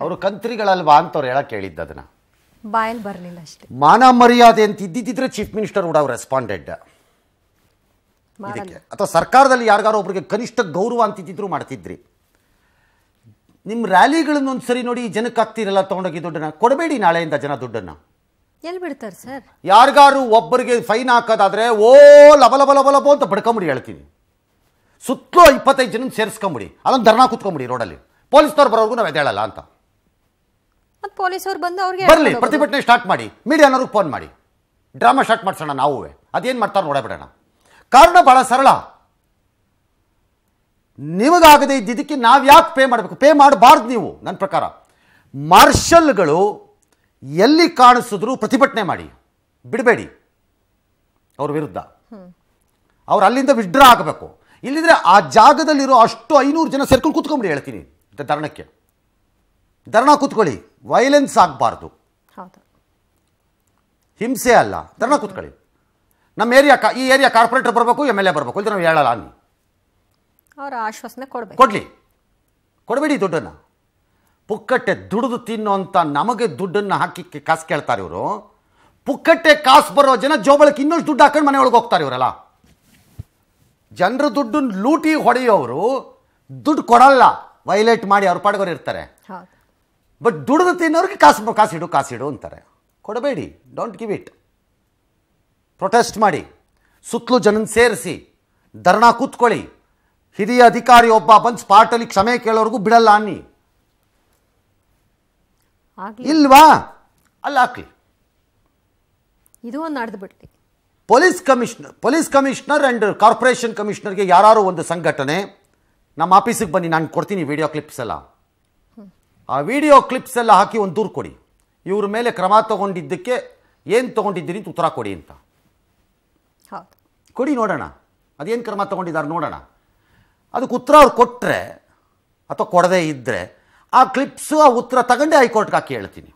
ಅವರು ಕಂತ್ರಿಗಳಲ್ವಾ ಅಂತ ಅವ್ರು ಹೇಳಕ್ಕೆ ಹೇಳಿದ್ದು ಅದನ್ನ ಬಾಯಲ್ಲಿ ಬರಲಿಲ್ಲ ಅಷ್ಟೇ ಮಾನ ಮರ್ಯಾದೆ ಅಂತ ಇದ್ದಿದ್ದಿದ್ರೆ ಚೀಫ್ ಮಿನಿಸ್ಟರ್ ಕೂಡ ಅವ್ರು ರೆಸ್ಪಾಂಡೆಡ್ ಅಥವಾ ಸರ್ಕಾರದಲ್ಲಿ ಯಾರಿಗಾರೋ ಒಬ್ರಿಗೆ ಕನಿಷ್ಠ ಗೌರವ ಅಂತಿದ್ದಿದ್ರು ಮಾಡ್ತಿದ್ರಿ ನಿಮ್ಮ ರ್ಯಾಲಿಗಳನ್ನು ಒಂದು ಸರಿ ನೋಡಿ ಜನಕ್ಕೆ ಆಗ್ತಿರಲ್ಲ ತಗೊಂಡೋಗಿ ದುಡ್ಡನ್ನ ಕೊಡಬೇಡಿ ನಾಳೆಯಿಂದ ಜನ ದುಡ್ಡನ್ನ ಎಲ್ಲಿ ಬಿಡ್ತಾರೆ ಸರ್ ಯಾರಿಗಾರು ಒಬ್ಬರಿಗೆ ಫೈನ್ ಹಾಕೋದಾದ್ರೆ ಓ ಲಬಲ ಅಂತ ಬಡ್ಕೊಂಬಿಡಿ ಹೇಳ್ತೀನಿ ಸುತ್ತಲೂ ಇಪ್ಪತ್ತೈದು ಜನ ಸೇರಿಸ್ಕೊಂಬಿಡಿ ಅದೊಂದು ಧರ್ನಾ ಕುತ್ಕೊಂಬಿಡಿ ರೋಡಲ್ಲಿ ಪೊಲೀಸ್ನವ್ರು ಬರೋರ್ಗು ನಾವು ಎದೇಳಲ್ಲ ಅಂತ ಮತ್ತು ಪೊಲೀಸವ್ರು ಬಂದು ಅವ್ರಿಗೆ ಬರಲಿ ಪ್ರತಿಭಟನೆ ಸ್ಟಾರ್ಟ್ ಮಾಡಿ ಮೀಡಿಯಾನವ್ರಿಗೆ ಫೋನ್ ಮಾಡಿ ಡ್ರಾಮಾ ಸ್ಟಾರ್ಟ್ ಮಾಡಿಸೋಣ ನಾವೂ ಅದೇನು ಮಾಡ್ತಾರೆ ನೋಡಬೇಡೋಣ ಕಾರಣ ಭಾಳ ಸರಳ ನಿಮಗಾಗದೇ ಇದ್ದಿದ್ದಕ್ಕೆ ನಾವು ಯಾಕೆ ಪೇ ಮಾಡಬೇಕು ಪೇ ಮಾಡಬಾರ್ದು ನೀವು ನನ್ನ ಪ್ರಕಾರ ಮಾರ್ಷಲ್ಗಳು ಎಲ್ಲಿ ಕಾಣಿಸಿದ್ರು ಪ್ರತಿಭಟನೆ ಮಾಡಿ ಬಿಡಬೇಡಿ ಅವ್ರ ವಿರುದ್ಧ ಅವ್ರು ಅಲ್ಲಿಂದ ವಿಡ್ರಾ ಆಗಬೇಕು ಇಲ್ಲಿದ್ರೆ ಆ ಜಾಗದಲ್ಲಿರೋ ಅಷ್ಟು ಐನೂರು ಜನ ಸೇರ್ಕೊಂಡು ಕೂತ್ಕೊಂಬಿಡಿ ಹೇಳ್ತೀನಿ ಧರಣಕ್ಕೆ ಧರಣ ಕೂತ್ಕೊಳ್ಳಿ ವೈಲೆನ್ಸ್ ಆಗಬಾರ್ದು ಹಿಂಸೆ ಅಲ್ಲ ಧರಣ ಕೂತ್ಕೊಳ್ಳಿ ನಮ್ಮ ಏರಿಯಾ ಈ ಏರಿಯಾ ಕಾರ್ಪೊರೇಟರ್ ಬರಬೇಕು ಎಮ್ ಎಲ್ ಎ ಬರಬೇಕು ಇಲ್ಲಿ ನಾವು ಹೇಳಲ್ಲ ಅನ್ನಿ ಅವರ ಆಶ್ವಾಸನೆ ಕೊಡಬೇಕು ಕೊಡಲಿ ಕೊಡಬೇಡಿ ದುಡ್ಡನ್ನು ಪುಕ್ಕಟ್ಟೆ ದುಡಿದು ತಿನ್ನೋ ಅಂತ ನಮಗೆ ದುಡ್ಡನ್ನು ಹಾಕಿ ಕಾಸು ಕೇಳ್ತಾರೆ ಇವರು ಪುಕ್ಕಟ್ಟೆ ಕಾಸು ಬರೋ ಜನ ಜೋಬಳಕ್ಕೆ ಇನ್ನೊಂದು ದುಡ್ಡು ಹಾಕೊಂಡು ಮನೆ ಒಳಗೆ ಹೋಗ್ತಾರೆ ಇವರಲ್ಲ ಜನರ ದುಡ್ಡನ್ನು ಲೂಟಿ ಹೊಡೆಯೋರು ದುಡ್ಡು ಕೊಡಲ್ಲ ವೈಲೇಟ್ ಮಾಡಿ ಅವ್ರ ಪಾಡ್ಗೋರು ಇರ್ತಾರೆ ಬಟ್ ದುಡಿದು ತಿನ್ನೋರಿಗೆ ಕಾಸು ಕಾಸಿಡು ಇಡು ಅಂತಾರೆ ಕೊಡಬೇಡಿ ಡೋಂಟ್ ಗಿವ್ ಇಟ್ ಪ್ರೊಟೆಸ್ಟ್ ಮಾಡಿ ಸುತ್ತಲೂ ಜನನ ಸೇರಿಸಿ ಧರ್ಣಾ ಕೂತ್ಕೊಳ್ಳಿ ಹಿರಿಯ ಅಧಿಕಾರಿ ಒಬ್ಬ ಬಂದು ಸ್ಪಾಟಲ್ಲಿ ಕ್ಷಮೆ ಕೇಳೋರ್ಗೂ ಬಿಡಲ್ಲ ಅನ್ನಿ ಇಲ್ವಾ ಅಲ್ಲ ಹಾಕ್ಲಿ ಇದು ಒಂದು ಬಿಡ್ತಿ police commissioner police commissioner and corporation ಕಮಿಷನರ್ಗೆ ಯಾರು ಒಂದು ಸಂಘಟನೆ ನಮ್ಮ ಆಫೀಸಿಗೆ ಬನ್ನಿ ನಾನು ಕೊಡ್ತೀನಿ ವಿಡಿಯೋ ಕ್ಲಿಪ್ಸ್ ಎಲ್ಲ ಆ ವಿಡಿಯೋ ಕ್ಲಿಪ್ಸ್ ಎಲ್ಲ ಹಾಕಿ ಒಂದು ದೂರು ಕೊಡಿ ಇವ್ರ ಮೇಲೆ ಕ್ರಮ ತಗೊಂಡಿದ್ದಕ್ಕೆ ಏನು ತಗೊಂಡಿದ್ದೀರಿ ಅಂತ ಉತ್ತರ ಕೊಡಿ ಅಂತ ಕೊಡಿ ನೋಡೋಣ ಅದೇನು ಕ್ರಮ ತಗೊಂಡಿದ್ದಾರೆ ನೋಡೋಣ ಅದಕ್ಕೆ ಉತ್ತರ ಅವ್ರು ಕೊಟ್ಟರೆ ಅಥವಾ ಕೊಡದೇ ಇದ್ದರೆ ಆ ಕ್ಲಿಪ್ಸು ಆ ಉತ್ತರ ತಗೊಂಡೆ ಹೈಕೋರ್ಟ್ಗೆ ಹಾಕಿ ಹೇಳ್ತೀನಿ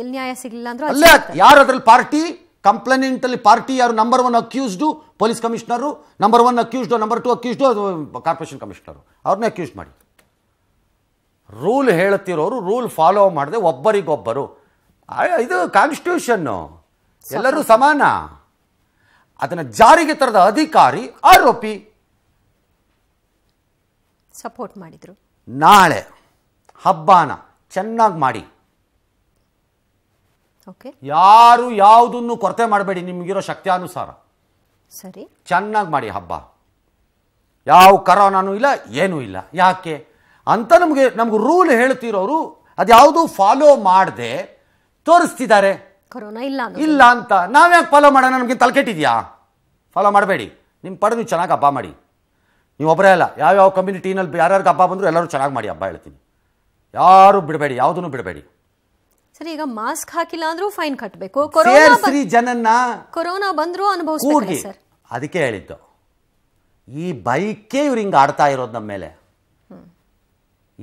ಎಲ್ಲಿ ನ್ಯಾಯ ಸಿಗಲಿಲ್ಲ ಅಂದ್ರೆ ಅಲ್ಲೇ ಯಾರು ಅದರಲ್ಲಿ ಪಾರ್ಟಿ ಕಂಪ್ಲೇನೆಂಟಲ್ಲಿ ಪಾರ್ಟಿ ಯಾರು number one accused police commissioner number one accused number two accused ಅದು ಕಾರ್ಪೊರೇಷನ್ ಕಮಿಷನರು ಅವ್ರನ್ನ ಅಕ್ಯೂಸ್ ಮಾಡಿ ರೂಲ್ ಹೇಳ್ತಿರೋರು ರೂಲ್ ಫಾಲೋ ಮಾಡದೆ ಒಬ್ಬರಿಗೊಬ್ಬರು ಇದು ಕಾನ್ಸ್ಟಿಟ್ಯೂಷನ್ನು ಎಲ್ಲರೂ ಸಮಾನ ಅದನ್ನು ಜಾರಿಗೆ ತರದ ಅಧಿಕಾರಿ ಆರೋಪಿ ಸಪೋರ್ಟ್ ಮಾಡಿದರು ನಾಳೆ ಹಬ್ಬನ ಚೆನ್ನಾಗಿ ಮಾಡಿ ಓಕೆ ಯಾರು ಯಾವುದನ್ನು ಕೊರತೆ ಮಾಡಬೇಡಿ ನಿಮಗಿರೋ ಶಕ್ತಿಯಾನುಸಾರ ಸರಿ ಚೆನ್ನಾಗಿ ಮಾಡಿ ಹಬ್ಬ ಯಾವ ಕರೋನಾನು ಇಲ್ಲ ಏನೂ ಇಲ್ಲ ಯಾಕೆ ಅಂತ ನಮಗೆ ನಮ್ಗೆ ರೂಲ್ ಹೇಳ್ತಿರೋರು ಅದ್ಯಾವುದು ಫಾಲೋ ಮಾಡದೆ ತೋರಿಸ್ತಿದ್ದಾರೆ ಕೊರೋನಾ ಇಲ್ಲ ಇಲ್ಲ ಅಂತ ನಾವ್ಯಾಕೆ ಫಾಲೋ ಮಾಡೋಣ ನಮಗೆ ತಲೆಕೆಟ್ಟಿದ್ಯಾ ಫಾಲೋ ಮಾಡಬೇಡಿ ನಿಮ್ಮ ಪಡೆದು ಚೆನ್ನಾಗಿ ಹಬ್ಬ ಮಾಡಿ ನೀವು ಒಬ್ಬರೇ ಅಲ್ಲ ಯಾವ ಕಮ್ಯುನಿಟಿನಲ್ಲಿ ಯಾರ್ಯಾರಿಗೆ ಹಬ್ಬ ಬಂದರೂ ಎಲ್ಲರೂ ಚೆನ್ನಾಗಿ ಮಾಡಿ ಹಬ್ಬ ಹೇಳ್ತೀನಿ ಯಾರು ಬಿಡಬೇಡಿ ಯಾವುದನ್ನು ಬಿಡಬೇಡಿ ಸರಿ ಈಗ ಮಾಸ್ಕ್ ಹಾಕಿಲ್ಲ ಅಂದ್ರೂ ಫೈನ್ ಕಟ್ಟಬೇಕು ಜನನ್ನ ಕೊರೋನಾ ಬಂದರೂ ಅನುಭವಿಸ್ಬೇಕು ಸರ್ ಅದಕ್ಕೆ ಹೇಳಿದ್ದು ಈ ಬೈಕೇ ಇವ್ರು ಹಿಂಗೆ ಆಡ್ತಾ ಇರೋದು ನಮ್ಮ ಮೇಲೆ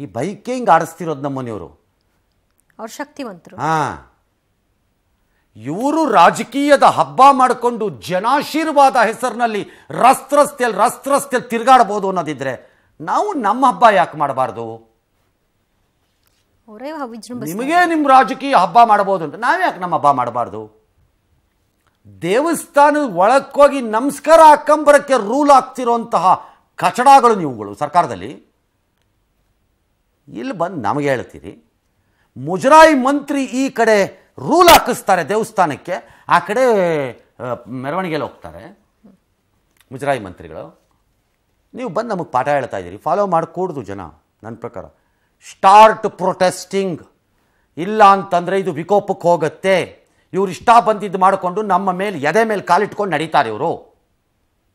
ಈ ಬೈಕೇ ಹಿಂಗೆ ಆಡಿಸ್ತಿರೋದು ನಮ್ಮನೆಯವರು ಅವ್ರು ಶಕ್ತಿವಂತರು ಹಾಂ ಇವರು ರಾಜಕೀಯದ ಹಬ್ಬ ಮಾಡಿಕೊಂಡು ಜನಾಶೀರ್ವಾದ ಹೆಸರಿನಲ್ಲಿ ರಸ್ತ್ರಸ್ತೆಯಲ್ಲಿ ರಸ್ತ್ರಸ್ತೆಯಲ್ಲಿ ತಿರುಗಾಡ್ಬೋದು ಅನ್ನೋದಿದ್ರೆ ನಾವು ನಮ್ಮ ಹಬ್ಬ ಯಾಕೆ ಮಾಡಬಾರ್ದು ನಿಮಗೆ ನಿಮ್ಮ ರಾಜಕೀಯ ಹಬ್ಬ ಮಾಡಬಹುದು ಅಂತ ನಾವು ಯಾಕೆ ನಮ್ಮ ಹಬ್ಬ ಮಾಡಬಾರ್ದು ದೇವಸ್ಥಾನದ ಒಳಕ್ಕೋಗಿ ನಮಸ್ಕಾರ ಅಕ್ಕಂಬರಕ್ಕೆ ರೂಲ್ ಆಗ್ತಿರುವಂತಹ ಕಚಡಗಳು ನೀವುಗಳು ಸರ್ಕಾರದಲ್ಲಿ ಇಲ್ಲಿ ಬಂದು ನಮಗೆ ಹೇಳ್ತೀರಿ ಮುಜರಾಯಿ ಮಂತ್ರಿ ಈ ಕಡೆ ರೂಲ್ ಹಾಕಿಸ್ತಾರೆ ದೇವಸ್ಥಾನಕ್ಕೆ ಆ ಕಡೆ ಮೆರವಣಿಗೆಯಲ್ಲಿ ಹೋಗ್ತಾರೆ ಮುಜರಾಯಿ ಮಂತ್ರಿಗಳು ನೀವು ಬಂದು ನಮಗೆ ಪಾಠ ಹೇಳ್ತಾ ಇದ್ದೀರಿ ಫಾಲೋ ಮಾಡಿಕೂಡ್ದು ಜನ ನನ್ನ ಪ್ರಕಾರ ಸ್ಟಾರ್ಟ್ ಪ್ರೊಟೆಸ್ಟಿಂಗ್ ಇಲ್ಲ ಅಂತಂದರೆ ಇದು ವಿಕೋಪಕ್ಕೆ ಹೋಗುತ್ತೆ ಇವ್ರು ಇಷ್ಟ ಬಂದಿದ್ದು ಮಾಡಿಕೊಂಡು ನಮ್ಮ ಮೇಲೆ ಎದೆ ಮೇಲೆ ಕಾಲಿಟ್ಕೊಂಡು ನಡೀತಾರೆ ಇವರು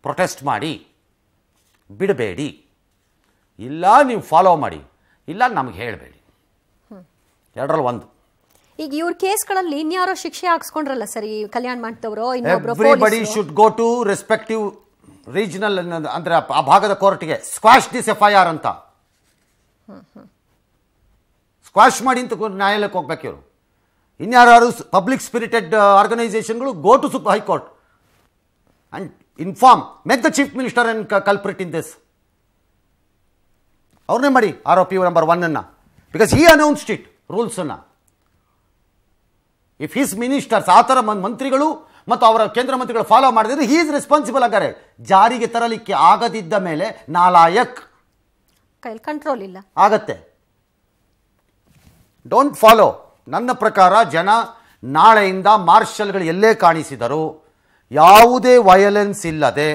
ಪ್ರೊಟೆಸ್ಟ್ ಮಾಡಿ ಬಿಡಬೇಡಿ ಇಲ್ಲ ನೀವು ಫಾಲೋ ಮಾಡಿ ಇಲ್ಲ ನಮಗೆ ಹೇಳಬೇಡಿ ಎರಡರಲ್ಲಿ ಒಂದು ಈಗ ಇವ್ರ ಕೇಸ್ಗಳಲ್ಲಿ ಇನ್ಯಾರೋ ಶಿಕ್ಷೆ ಹಾಕ್ಸ್ಕೊಂಡ್ರಲ್ಲ ಸರಿ ಕಲ್ಯಾಣ ಮಾಡ್ತವ್ರು everybody should go to respective regional ಅಂದ್ರೆ ಆ ಭಾಗದ ಕೋರ್ಟ್ಗೆ squash this F I R ಅಂತ ಸ್ಕ್ವಾಶ್ ಮಾಡಿ ಅಂತ ನ್ಯಾಯಾಲಯಕ್ಕೆ ಹೋಗ್ಬೇಕು ಇವರು ಇನ್ಯಾರು ಪಬ್ಲಿಕ್ ಸ್ಪಿರಿಟೆಡ್ ಆರ್ಗನೈಸೇಷನ್ಗಳು go to sup high court and inform make the chief minister and culprit in this ಅವ್ರನ್ನೇ ಮಾಡಿ ಆರೋಪಿ ನಂಬರ್ ಒನ್ ಅನ್ನ ಬಿಕಾಸ್ ಈ ಅನೌನ್ಸ್ಡ್ ಇಟ್ ರೂಲ್ಸನ್ನು ಇಫ್ ಹಿಸ್ ಮಿನಿಸ್ಟರ್ಸ್ ಆ ಥರ ಮಂತ್ರಿಗಳು ಮತ್ತು ಅವರ ಕೇಂದ್ರ ಮಂತ್ರಿಗಳು ಫಾಲೋ ಮಾಡಿದರೆ ಹೀ ಇಸ್ ರೆಸ್ಪಾನ್ಸಿಬಲ್ ಆಗಾರೆ ಜಾರಿಗೆ ತರಲಿಕ್ಕೆ ಆಗದಿದ್ದ ಮೇಲೆ ನಾಲಾಯಕ್ ಕಂಟ್ರೋಲ್ ಇಲ್ಲ ಆಗತ್ತೆ ಡೋಂಟ್ ಫಾಲೋ ನನ್ನ ಪ್ರಕಾರ ಜನ ನಾಳೆಯಿಂದ ಮಾರ್ಷಲ್ಗಳು ಎಲ್ಲೇ ಕಾಣಿಸಿದರು ಯಾವುದೇ ವಯಲೆನ್ಸ್ ಇಲ್ಲದೆ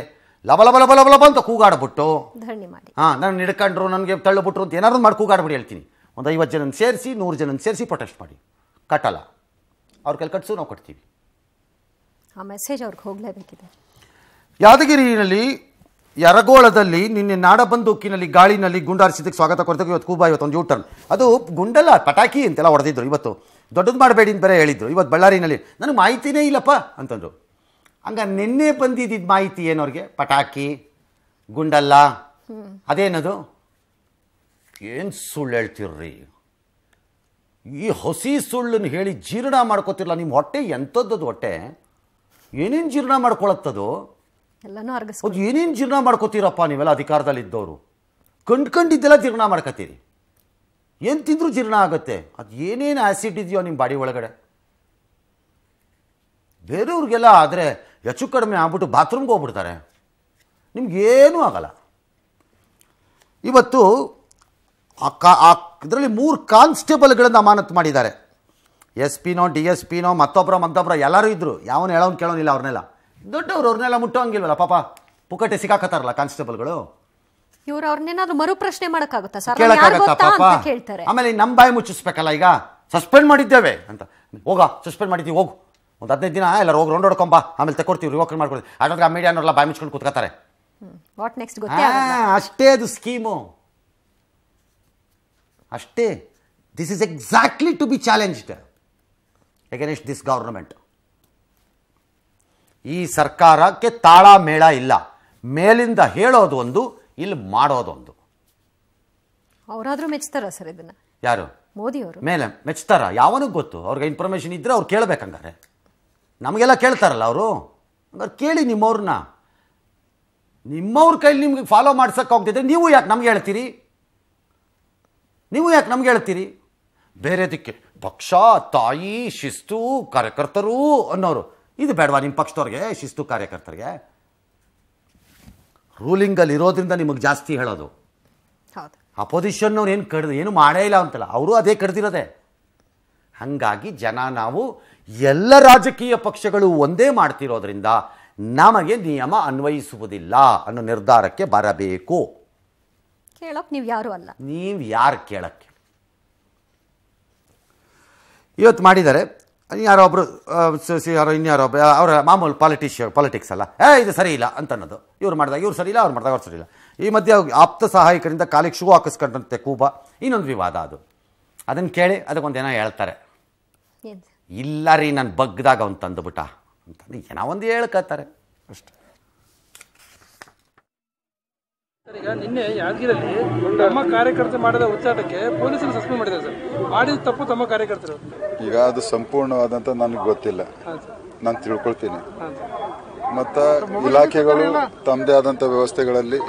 ಲಬಲಬಲಬಲಬಲಬ ಅಂತ ಕೂಗಾಡ್ಬಿಟ್ಟು ಹಾಂ ನನ್ನ ಹಿಡ್ಕೊಂಡ್ರು ನನಗೆ ತಳ್ಳಬಿಟ್ರು ಅಂತ ಏನಾದ್ರು ಮಾಡಿ ಕೂಗಾಡ್ಬಿಡಿ ಹೇಳ್ತೀನಿ ಒಂದು ಐವತ್ತು ಜನ ಸೇರಿಸಿ ನೂರು ಜನ ಸೇರಿಸಿ ಪ್ರೊಟೆಸ್ಟ್ ಮಾಡಿ ಕಟ್ಟಲ್ಲ ಅವ್ರ ಕೈಲಿ ಕಟ್ಸು ನಾವು ಕೊಡ್ತೀವಿ ಆ ಮೆಸೇಜ್ ಅವ್ರಿಗೆ ಹೋಗಲೇಬೇಕಿದೆ ಯಾದಗಿರಿನಲ್ಲಿ ಯರಗೋಳದಲ್ಲಿ ನಿನ್ನೆ ನಾಡ ಬಂದೂಕಿನಲ್ಲಿ ಗಾಳಿನಲ್ಲಿ ಗುಂಡಾರಿಸಿದ್ದಕ್ಕೆ ಸ್ವಾಗತ ಕೊಡ್ತಕ್ಕೆ ಇವತ್ತು ಕೂಬಾ ಇವತ್ತು ಒಂದು ಟರ್ನ್ ಅದು ಗುಂಡಲ್ಲ ಪಟಾಕಿ ಅಂತೆಲ್ಲ ಹೊಡೆದಿದ್ರು ಇವತ್ತು ದೊಡ್ಡದು ಮಾಡಬೇಡಿ ಅಂತ ಬೇರೆ ಹೇಳಿದ್ರು ಇವತ್ತು ಬಳ್ಳಾರಿನಲ್ಲಿ ನನಗೆ ಮಾಹಿತಿನೇ ಇಲ್ಲಪ್ಪ ಅಂತಂದರು ಹಂಗ ನಿನ್ನೆ ಬಂದಿದ್ದಿದ್ದು ಮಾಹಿತಿ ಏನವ್ರಿಗೆ ಪಟಾಕಿ ಗುಂಡಲ್ಲ ಅದೇನದು ಏನು ಸುಳ್ಳು ಹೇಳ್ತಿರ್ರಿ ಈ ಹಸಿ ಸುಳ್ಳನ್ನು ಹೇಳಿ ಜೀರ್ಣ ಮಾಡ್ಕೋತಿರಲ್ಲ ನಿಮ್ಮ ಹೊಟ್ಟೆ ಎಂಥದ್ದದು ಹೊಟ್ಟೆ ಏನೇನು ಜೀರ್ಣ ಮಾಡ್ಕೊಳತ್ತದು ಅದು ಏನೇನು ಜೀರ್ಣ ಮಾಡ್ಕೋತೀರಪ್ಪ ನೀವೆಲ್ಲ ಅಧಿಕಾರದಲ್ಲಿ ಇದ್ದವರು ಕಂಡ್ಕಂಡಿದ್ದೆಲ್ಲ ಜೀರ್ಣ ಮಾಡ್ಕೋತೀರಿ ಏನು ತಿಂದರೂ ಜೀರ್ಣ ಆಗುತ್ತೆ ಅದು ಏನೇನು ಆ್ಯಸಿಡ್ ಇದೆಯೋ ನಿಮ್ಮ ಬಾಡಿ ಒಳಗಡೆ ಬೇರೆಯವ್ರಿಗೆಲ್ಲ ಆದರೆ ಹೆಚ್ಚು ಕಡಿಮೆ ಆಗ್ಬಿಟ್ಟು ಬಾತ್ರೂಮ್ಗೆ ಹೋಗ್ಬಿಡ್ತಾರೆ ಏನೂ ಆಗಲ್ಲ ಇವತ್ತು ಆ ಕಾ ಆ ಇದರಲ್ಲಿ ಮೂರು ಕಾನ್ಸ್ಟೇಬಲ್ಗಳನ್ನು ಅಮಾನತು ಮಾಡಿದ್ದಾರೆ ಎಸ್ ಪಿನೋ ಡಿ ಎಸ್ ಪಿನೋ ಮತ್ತೊಬ್ಬರ ಮತ್ತೊಬ್ಬರ ಎಲ್ಲರೂ ಇದ್ದರು ಯಾವನು ಹೇಳೋನು ಕೇಳೋನಿಲ್ಲ ಅವ್ರನ್ನೆಲ್ಲ ದೊಡ್ಡವ್ರು ಅವ್ರನ್ನೆಲ್ಲ ಮುಟ್ಟೋಂಗಿಲ್ವಲ್ಲ ಪಾಪ ಪುಕಟೆ ಸಿಕ್ಕಾಕತ್ತಾರಲ್ಲ ಕಾನ್ಸ್ಟೇಬಲ್ಗಳು ಇವರು ಅವ್ರನ್ನೇನಾದ್ರೂ ಮರುಪ್ರಶ್ನೆ ಮಾಡೋಕ್ಕಾಗುತ್ತಾ ಸರ್ ಕೇಳಕ್ಕಾಗತ್ತಾ ಪಾಪ ಕೇಳ್ತಾರೆ ಆಮೇಲೆ ನಮ್ಮ ಬಾಯಿ ಮುಚ್ಚಿಸ್ಬೇಕಲ್ಲ ಈಗ ಸಸ್ಪೆಂಡ್ ಮಾಡಿದ್ದೇವೆ ಅಂತ ಹೋಗ ಸಸ್ಪೆಂಡ್ ಮಾಡಿದ್ದೀವಿ ಹೋಗು ಒಂದು ಹದಿನೈದು ದಿನ ಎಲ್ಲ ಹೋಗಿ ರೌಂಡ್ ಹೊಡ್ಕೊಂಬ ಆಮೇಲೆ ತಗೊಡ್ತೀವಿ ರಿವೋಕರ್ ಮಾಡ್ಕೊಡ್ತೀವಿ ಅದಾದ್ರೆ ಆ ಬಾಯಿ ಮುಚ್ಕೊಂಡು ಕೂತ್ಕೋತಾರೆ ಅಷ್ಟೇ ಅದು ಸ್ಕೀಮು ಅಷ್ಟೇ this is exactly to be challenged against this government ಈ ಸರ್ಕಾರಕ್ಕೆ ತಾಳ ಮೇಳ ಇಲ್ಲ ಮೇಲಿಂದ ಹೇಳೋದು ಒಂದು ಇಲ್ಲಿ ಮಾಡೋದು ಒಂದು ಅವರಾದರೂ ಮೆಚ್ತಾರ ಸರ್ ಇದನ್ನ ಯಾರು ಮೋದಿ ಮೇಲೆ ಮೆಚ್ತಾರ ಯಾವನಿಗೆ ಗೊತ್ತು ಅವ್ರಿಗೆ ಇನ್ಫಾರ್ಮೇಷನ್ ಇದ್ದರೆ ಅವ್ರು ಕೇಳಬೇಕಂಗಾರೆ ನಮಗೆಲ್ಲ ಕೇಳ್ತಾರಲ್ಲ ಅವರು ಹಂಗಾರೆ ಕೇಳಿ ನಿಮ್ಮವ್ರನ್ನ ನಿಮ್ಮವ್ರ ಕೈಲಿ ನಿಮ್ಗೆ ಫಾಲೋ ಮಾಡ್ಸೋಕ್ಕಾಗ್ತಿದ್ರೆ ನೀವು ಯಾಕೆ ನಮ್ಗೆ ಹೇಳ್ತೀರಿ ನೀವು ಯಾಕೆ ನಮ್ಗೆ ಹೇಳ್ತೀರಿ ಬೇರೆ ದಿಕ್ಕೆ ಪಕ್ಷ ತಾಯಿ ಶಿಸ್ತು ಕಾರ್ಯಕರ್ತರು ಅನ್ನೋರು ಇದು ಬೇಡವಾ ನಿಮ್ಮ ಪಕ್ಷದವ್ರಿಗೆ ಶಿಸ್ತು ಕಾರ್ಯಕರ್ತರಿಗೆ ರೂಲಿಂಗಲ್ಲಿ ಇರೋದ್ರಿಂದ ನಿಮಗೆ ಜಾಸ್ತಿ ಹೇಳೋದು ಅಪೋಸಿಷನ್ನವ್ರು ಏನು ಕಡ್ದು ಏನು ಮಾಡೇ ಇಲ್ಲ ಅಂತಲ್ಲ ಅವರು ಅದೇ ಕಡ್ದಿರೋದೆ ಹಾಗಾಗಿ ಜನ ನಾವು ಎಲ್ಲ ರಾಜಕೀಯ ಪಕ್ಷಗಳು ಒಂದೇ ಮಾಡ್ತಿರೋದ್ರಿಂದ ನಮಗೆ ನಿಯಮ ಅನ್ವಯಿಸುವುದಿಲ್ಲ ಅನ್ನೋ ನಿರ್ಧಾರಕ್ಕೆ ಬರಬೇಕು ಕೇಳೋಕೆ ನೀವು ಯಾರು ಅಲ್ಲ ನೀವು ಯಾರು ಕೇಳೋಕ್ಕೆ ಇವತ್ತು ಮಾಡಿದ್ದಾರೆ ಯಾರೋ ಒಬ್ಬರು ಯಾರೋ ಇನ್ಯಾರೋ ಅವರ ಮಾಮೂಲು ಪಾಲಿಟಿಷ ಪಾಲಿಟಿಕ್ಸ್ ಅಲ್ಲ ಏ ಇದು ಸರಿ ಇಲ್ಲ ಅಂತ ಅನ್ನೋದು ಇವ್ರು ಮಾಡಿದಾಗ ಇವ್ರು ಸರಿ ಇಲ್ಲ ಅವ್ರು ಮಾಡಿದಾಗ ಅವ್ರು ಸರಿ ಇಲ್ಲ ಈ ಮಧ್ಯೆ ಆಪ್ತ ಸಹಾಯಕರಿಂದ ಕಾಲಿಗೆ ಶೂ ಹಾಕಿಸ್ಕೊಂಡಂತೆ ಕೂಬ ಇನ್ನೊಂದು ವಿವಾದ ಅದು ಅದನ್ನು ಕೇಳಿ ಅದಕ್ಕೊಂದು ಏನೋ ಹೇಳ್ತಾರೆ ಇಲ್ಲ ರೀ ನಾನು ಬಗ್ಗದಾಗ ಅವ್ನು ತಂದುಬಿಟ್ಟ ಅಂತಂದು ಏನೋ ಒಂದು ಹೇಳ್ಕತ್ತಾರೆ ಅಷ್ಟೆ ಈಗ ನಿನ್ನೆ ಯಾದಗಿರಲ್ಲಿ ನಮ್ಮ ಕಾರ್ಯಕರ್ತ ಮಾಡಿದ ಉಚ್ಚಾಟಕ್ಕೆ ಪೊಲೀಸರು ಸಸ್ಪೆಂಡ್ ಮಾಡಿದ್ದಾರೆ ಸರ್ ಮಾಡಿದ ತಪ್ಪು ತಮ್ಮ ಕಾರ್ಯಕರ್ತರು ಈಗ ಅದು ಸಂಪೂರ್ಣವಾದಂತ ನನಗೆ ಗೊತ್ತಿಲ್ಲ ನಾನು ತಿಳ್ಕೊಳ್ತೀನಿ ಮತ್ತ ಇಲಾಖೆಗಳು ತಮ್ಮದೇ ಆದಂತ ವ್ಯವಸ್ಥೆಗಳಲ್ಲಿ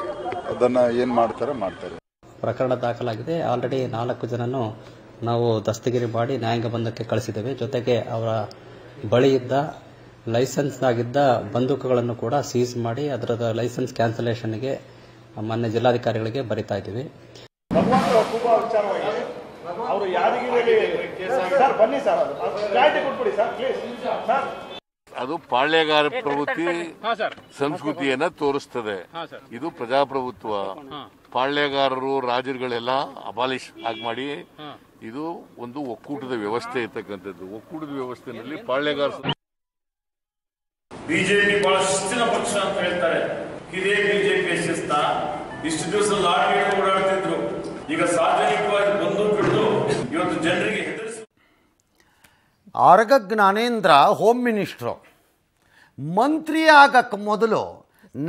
ಅದನ್ನ ಏನ್ ಮಾಡ್ತಾರೆ ಮಾಡ್ತಾರೆ ಪ್ರಕರಣ ದಾಖಲಾಗಿದೆ ಆಲ್ರೆಡಿ ನಾಲ್ಕು ಜನನು ನಾವು ದಸ್ತಗಿರಿ ಮಾಡಿ ನ್ಯಾಯಾಂಗ ಬಂಧಕ್ಕೆ ಕಳಿಸಿದ್ದೇವೆ ಜೊತೆಗೆ ಅವರ ಬಳಿ ಇದ್ದ ಲೈಸೆನ್ಸ್ ಆಗಿದ್ದ ಬಂದೂಕುಗಳನ್ನು ಕೂಡ ಸೀಸ್ ಮಾಡಿ ಅದರ ಲೈಸೆನ್ಸ್ ಕ್ಯಾನ್ಸಲೇಷನ್ಗೆ ಮಾನ್ಯ ಜಿಲ್ಲಾಧಿಕಾರಿಗಳಿಗೆ ಬರಿತಾ ಇದ್ದೀವಿ ಅದು ಪಾಳ್ಯಗಾರ ಪ್ರವೃತ್ತಿ ಸಂಸ್ಕೃತಿಯನ್ನ ತೋರಿಸ್ತದೆ ಇದು ಪ್ರಜಾಪ್ರಭುತ್ವ ಪಾಳ್ಯಗಾರರು ರಾಜರುಗಳೆಲ್ಲ ಅಬಾಲಿಷ್ ಆಗಿ ಮಾಡಿ ಇದು ಒಂದು ಒಕ್ಕೂಟದ ವ್ಯವಸ್ಥೆ ಇರ್ತಕ್ಕಂಥದ್ದು ಒಕ್ಕೂಟದ ವ್ಯವಸ್ಥೆಯಲ್ಲಿ ಪಾಳ್ಯಗಾರ ಬಿಜೆಪಿ ಬಹಳ ಶಿಸ್ತಿನ ಪಕ್ಷ ಅಂತ ಹೇಳ್ತಾರೆ ಹಿರಿಯ ಬಿಜೆಪಿ ಶಿಸ್ತ ಇಷ್ಟು ದಿವಸ ಓಡಾಡ್ತಿದ್ರು ಈಗ ಸಾರ್ವಜನಿಕವಾಗಿ ಬಂದು ಇವತ್ತು ಜನರಿಗೆ ಆರ್ಗ ಆರಗ ಜ್ಞಾನೇಂದ್ರ ಹೋಮ್ ಮಿನಿಸ್ಟ್ರು ಮಂತ್ರಿ ಆಗಕ್ಕೆ ಮೊದಲು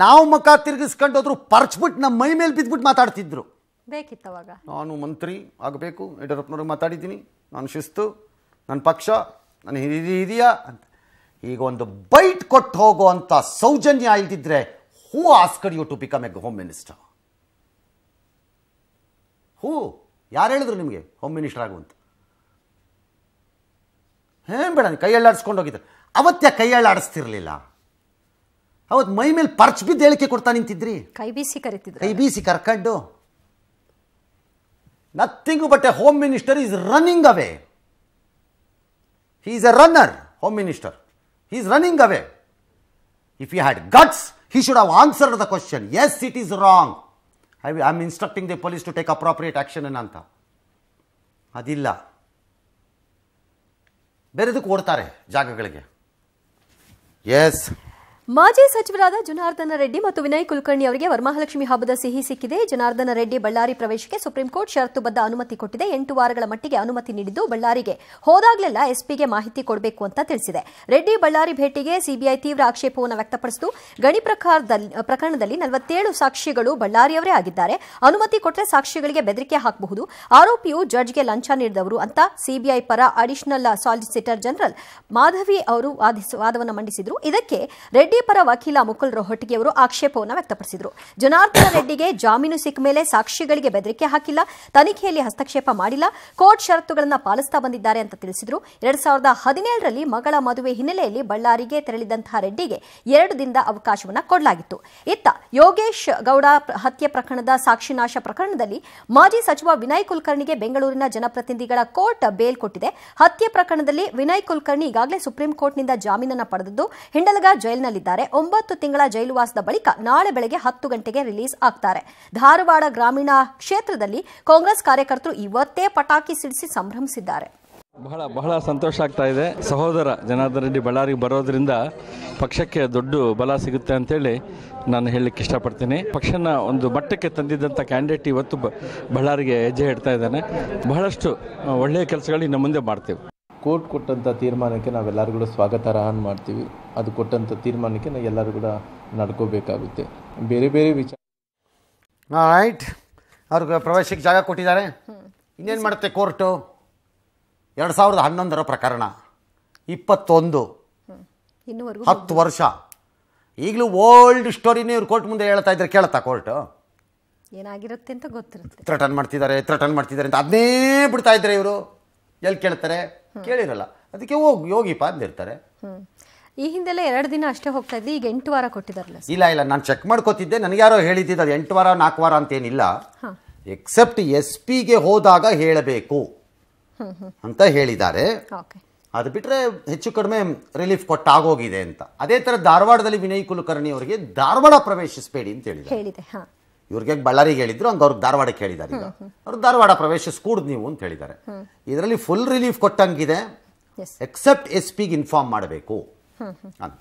ನಾವು ಮುಖ ತಿರುಗಿಸ್ಕೊಂಡು ಹೋದ್ರು ಪರ್ಚ್ಬಿಟ್ಟು ನಮ್ಮ ಮೈ ಮೇಲೆ ಬಿದ್ದುಬಿಟ್ಟು ಮಾತಾಡ್ತಿದ್ರು ಬೇಕಿತ್ತವಾಗ ನಾನು ಮಂತ್ರಿ ಆಗಬೇಕು ಯಡಿಯೂರಪ್ಪನವ್ರಿಗೆ ಮಾತಾಡಿದ್ದೀನಿ ನಾನು ಶಿಸ್ತು ನನ್ನ ಪಕ್ಷ ನನ್ನ ಹಿರಿಯ ಅಂತ ಈಗ ಒಂದು ಬೈಟ್ ಕೊಟ್ಟು ಹೋಗುವಂಥ ಸೌಜನ್ಯ ಇಲ್ದಿದ್ರೆ Who asked you to become a home minister? ಹೂ ಯಾರು ಹೇಳಿದ್ರು ನಿಮಗೆ ಹೋಮ್ ಮಿನಿಸ್ಟರ್ ಆಗುವಂತ ಏನು ಬೇಡ ಕೈ ಅಳ್ಳಾಡಿಸ್ಕೊಂಡು ಹೋಗಿದ್ರು ಅವತ್ತ ಕೈ ಅವತ್ತು ಮೈ ಮೇಲೆ ಪರ್ಚ್ ಬಿದ್ದು ಹೇಳಿಕೆ ಕೊಡ್ತಾ ನಿಂತಿದ್ರಿ ಕೈ ಬೀಸಿ ಕರಿತಿದ್ರು ಕೈ ಬೀಸಿ ಕರ್ಕೊಂಡು nothing but a home minister is running away he is a runner home minister he is running away if you had guts He should have answered the question. Yes, it is wrong. I am instructing the police to take appropriate action ಅಂತ ಅದಿಲ್ಲ ಬೇರೆದಕ್ಕೆ ಓಡ್ತಾರೆ ಜಾಗಗಳಿಗೆ Yes. ಮಾಜಿ ಸಚಿವರಾದ ಜನಾರ್ದನ ರೆಡ್ಡಿ ಮತ್ತು ವಿನಯ್ ಕುಲಕರ್ಣಿ ಅವರಿಗೆ ವರಮಹಾಲಕ್ಷ್ಮಿ ಹಬ್ಬದ ಸಿಹಿ ಸಿಕ್ಕಿದೆ ಜನಾರ್ದನ ರೆಡ್ಡಿ ಬಳ್ಳಾರಿ ಪ್ರವೇಶಕ್ಕೆ ಸುಪ್ರೀಂ ಕೋರ್ಟ್ ಅನುಮತಿ ಕೊಟ್ಟಿದೆ ಎಂಟು ವಾರಗಳ ಮಟ್ಟಿಗೆ ಅನುಮತಿ ನೀಡಿದ್ದು ಬಳ್ಳಾರಿಗೆ ಹೋದಾಗಲೆಲ್ಲ ಎಸ್ಪಿಗೆ ಮಾಹಿತಿ ಕೊಡಬೇಕು ಅಂತ ತಿಳಿಸಿದೆ ರೆಡ್ಡಿ ಬಳ್ಳಾರಿ ಭೇಟಿಗೆ ಸಿಬಿಐ ತೀವ್ರ ಆಕ್ಷೇಪವನ್ನು ವ್ಯಕ್ತಪಡಿಸಿತು ಗಣಿ ಪ್ರಕರಣದಲ್ಲಿ ನಲವತ್ತೇಳು ಸಾಕ್ಷಿಗಳು ಬಳ್ಳಾರಿಯವರೇ ಆಗಿದ್ದಾರೆ ಅನುಮತಿ ಕೊಟ್ಟರೆ ಸಾಕ್ಷಿಗಳಿಗೆ ಬೆದರಿಕೆ ಹಾಕಬಹುದು ಆರೋಪಿಯು ಜಡ್ಜ್ಗೆ ಲಂಚ ನೀಡಿದವರು ಅಂತ ಸಿಬಿಐ ಪರ ಅಡಿಷನಲ್ ಸಾಲಿಸಿಟರ್ ಜನರಲ್ ಮಾಧವಿ ಅವರು ವಾದವನ್ನು ಮಂಡಿಸಿದರು ಇದಕ್ಕೆ ರೆಡ್ಡಿ ಪರ ವಕೀಲ ಮುಕುಲ್ ರೋಹಟಗಿ ಅವರು ಆಕ್ಷೇಪವನ್ನು ವ್ಯಕ್ತಪಡಿಸಿದರು ಜನಾರ್ದನ ರೆಡ್ಡಿಗೆ ಜಾಮೀನು ಸಿಕ್ಕ ಮೇಲೆ ಸಾಕ್ಷಿಗಳಿಗೆ ಬೆದರಿಕೆ ಹಾಕಿಲ್ಲ ತನಿಖೆಯಲ್ಲಿ ಹಸ್ತಕ್ಷೇಪ ಮಾಡಿಲ್ಲ ಕೋರ್ಟ್ ಷರತ್ತುಗಳನ್ನು ಪಾಲಿಸ್ತಾ ಬಂದಿದ್ದಾರೆ ಅಂತ ತಿಳಿಸಿದರು ಎರಡ್ ಸಾವಿರದ ಹದಿನೇಳರಲ್ಲಿ ಮಗಳ ಮದುವೆ ಹಿನ್ನೆಲೆಯಲ್ಲಿ ಬಳ್ಳಾರಿಗೆ ತೆರಳಿದಂತಹ ರೆಡ್ಡಿಗೆ ಎರಡು ದಿನದ ಅವಕಾಶವನ್ನು ಕೊಡಲಾಗಿತ್ತು ಇತ್ತ ಯೋಗೇಶ್ ಗೌಡ ಹತ್ಯೆ ಪ್ರಕರಣದ ಸಾಕ್ಷಿನಾಶ ಪ್ರಕರಣದಲ್ಲಿ ಮಾಜಿ ಸಚಿವ ವಿನಯ್ ಕುಲಕರ್ಣಿಗೆ ಬೆಂಗಳೂರಿನ ಜನಪ್ರತಿನಿಧಿಗಳ ಕೋರ್ಟ್ ಬೇಲ್ ಕೊಟ್ಟಿದೆ ಹತ್ಯೆ ಪ್ರಕರಣದಲ್ಲಿ ವಿನಯ್ ಕುಲಕರ್ಣಿ ಈಗಾಗಲೇ ಸುಪ್ರೀಂ ಕೋರ್ಟ್ನಿಂದ ಜಾಮೀನನ್ನು ಪಡೆದದ್ದು ಹಿಂಡಲಗ ಜೈಲಿನಲ್ಲಿದ್ದ ಬಂಧಿಸಿದ್ದಾರೆ ಒಂಬತ್ತು ತಿಂಗಳ ಜೈಲುವಾಸದ ಬಳಿಕ ನಾಳೆ ಬೆಳಗ್ಗೆ ಹತ್ತು ಗಂಟೆಗೆ ರಿಲೀಸ್ ಆಗ್ತಾರೆ ಧಾರವಾಡ ಗ್ರಾಮೀಣ ಕ್ಷೇತ್ರದಲ್ಲಿ ಕಾಂಗ್ರೆಸ್ ಕಾರ್ಯಕರ್ತರು ಇವತ್ತೇ ಪಟಾಕಿ ಸಿಡಿಸಿ ಸಂಭ್ರಮಿಸಿದ್ದಾರೆ ಬಹಳ ಬಹಳ ಸಂತೋಷ ಆಗ್ತಾ ಇದೆ ಸಹೋದರ ಜನಾರ್ದನ್ ರೆಡ್ಡಿ ಬಳ್ಳಾರಿಗೆ ಬರೋದರಿಂದ ಪಕ್ಷಕ್ಕೆ ದೊಡ್ಡ ಬಲ ಸಿಗುತ್ತೆ ಅಂತೇಳಿ ನಾನು ಹೇಳಲಿಕ್ಕೆ ಇಷ್ಟಪಡ್ತೀನಿ ಪಕ್ಷನ ಒಂದು ಮಟ್ಟಕ್ಕೆ ತಂದಿದ್ದಂಥ ಕ್ಯಾಂಡಿಡೇಟ್ ಇವತ್ತು ಬಳ್ಳಾರಿಗೆ ಹೆಜ್ಜೆ ಇಡ್ತಾ ಇದ್ದಾನೆ ಬಹಳಷ್ಟು ಒಳ್ಳೆಯ ಕೆಲಸಗಳು ಇನ್ನು ಮುಂದೆ ಮಾಡ್ತೇವೆ ಕೋರ್ಟ್ ಕೊಟ್ಟಂಥ ತೀರ್ಮಾನಕ್ಕೆ ನಾವೆಲ್ಲರೂ ಕೂಡ ಸ್ವಾಗತಾರ್ಹ ಮಾಡ್ತೀವಿ ಅದು ಕೊಟ್ಟಂಥ ತೀರ್ಮಾನಕ್ಕೆ ನಾವು ಎಲ್ಲರೂ ಕೂಡ ನಡ್ಕೋಬೇಕಾಗುತ್ತೆ ಬೇರೆ ಬೇರೆ ವಿಚಾರ ರೈಟ್ ಅವ್ರಿಗೆ ಪ್ರವೇಶಕ್ಕೆ ಜಾಗ ಕೊಟ್ಟಿದ್ದಾರೆ ಇನ್ನೇನು ಮಾಡುತ್ತೆ ಕೋರ್ಟು ಎರಡು ಸಾವಿರದ ಹನ್ನೊಂದರ ಪ್ರಕರಣ ಇಪ್ಪತ್ತೊಂದು ಹತ್ತು ವರ್ಷ ಈಗಲೂ ಓಲ್ಡ್ ಸ್ಟೋರಿನೇ ಇವ್ರು ಕೋರ್ಟ್ ಮುಂದೆ ಹೇಳ್ತಾ ಇದ್ರೆ ಕೇಳುತ್ತಾ ಕೋರ್ಟು ಏನಾಗಿರುತ್ತೆ ಅಂತ ಗೊತ್ತಿರುತ್ತೆ ಥ್ರಟನ್ ಮಾಡ್ತಿದ್ದಾರೆ ಥ್ರಟನ್ ಮಾಡ್ತಿದ್ದಾರೆ ಅಂತ ಅದನ್ನೇ ಬಿಡ್ತಾ ಇದ್ದಾರೆ ಇವರು ಎಲ್ಲಿ ಕೇಳ್ತಾರೆ ಕೇಳಿರಲ್ಲ ಅದಕ್ಕೆ ಹೋಗಿ ಹೋಗಿಪ್ಪ ಅಂದಿರ್ತಾರೆ ಈ ಹಿಂದೆಲ್ಲ ಎರಡು ದಿನ ಅಷ್ಟೇ ಹೋಗ್ತಾ ಇದ್ದೆ ಈಗ ಎಂಟು ವಾರ ಕೊಟ್ಟಿದ್ದಾರೆ ಇಲ್ಲ ಇಲ್ಲ ನಾನು ಚೆಕ್ ಮಾಡ್ಕೋತಿದ್ದೆ ನನಗೆ ಯಾರೋ ಹೇಳಿದ್ದಿದ್ದು ಅದು ಎಂಟು ವಾರ ನಾಲ್ಕು ವಾರ ಅಂತೇನಿಲ್ಲ ಎಕ್ಸೆಪ್ಟ್ ಎಸ್ ಪಿಗೆ ಹೋದಾಗ ಹೇಳಬೇಕು ಅಂತ ಹೇಳಿದ್ದಾರೆ ಅದು ಬಿಟ್ಟರೆ ಹೆಚ್ಚು ಕಡಿಮೆ ರಿಲೀಫ್ ಕೊಟ್ಟಾಗೋಗಿದೆ ಅಂತ ಅದೇ ಥರ ಧಾರವಾಡದಲ್ಲಿ ವಿನಯ್ ಕುಲಕರ್ಣಿ ಅವರಿಗೆ ಧಾರವಾಡ ಪ್ರವೇಶಿಸಬೇಡಿ ಅಂತ ಹೇಳಿದ್ದಾರೆ ಇವ್ರಿಗೆ ಬಳ್ಳಾರಿಗೆ ಹೇಳಿದ್ರು ಅಂತ ಅವ್ರಿಗೆ ಧಾರವಾಡಕ್ಕೆ ಹೇಳಿದ್ದಾರೆ ಈಗ ಅವ್ರು ಧಾರವಾಡ ಪ್ರವೇಶ ನೀವು ಅಂತ ಹೇಳಿದ್ದಾರೆ ಇದರಲ್ಲಿ ಫುಲ್ ರಿಲೀಫ್ ಕೊಟ್ಟಂಗಿದೆ ಎಕ್ಸೆಪ್ಟ್ ಎಸ್ ಪಿಗೆ ಇನ್ಫಾರ್ಮ್ ಮಾಡಬೇಕು ಅಂತ